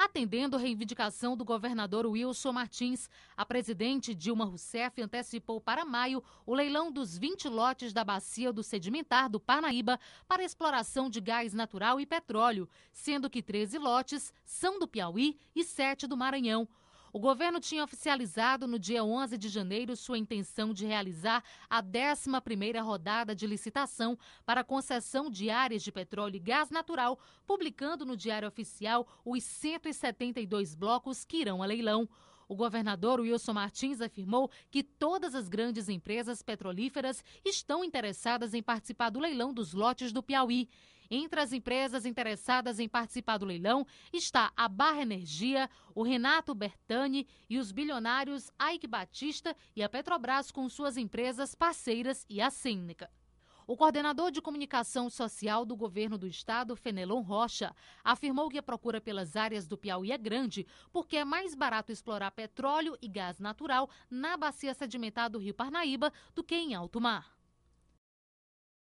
Atendendo a reivindicação do governador Wilson Martins, a presidente Dilma Rousseff antecipou para maio o leilão dos 20 lotes da bacia do sedimentar do Parnaíba para exploração de gás natural e petróleo, sendo que 13 lotes são do Piauí e 7 do Maranhão. O governo tinha oficializado no dia 11 de janeiro sua intenção de realizar a 11ª rodada de licitação para concessão de áreas de petróleo e gás natural, publicando no Diário Oficial os 172 blocos que irão a leilão. O governador Wilson Martins afirmou que todas as grandes empresas petrolíferas estão interessadas em participar do leilão dos lotes do Piauí. Entre as empresas interessadas em participar do leilão está a Barra Energia, o Renato Bertani e os bilionários Ike Batista e a Petrobras com suas empresas parceiras e a Sêneca. O coordenador de comunicação social do governo do estado, Fenelon Rocha, afirmou que a procura pelas áreas do Piauí é grande porque é mais barato explorar petróleo e gás natural na bacia sedimentar do Rio Parnaíba do que em alto mar.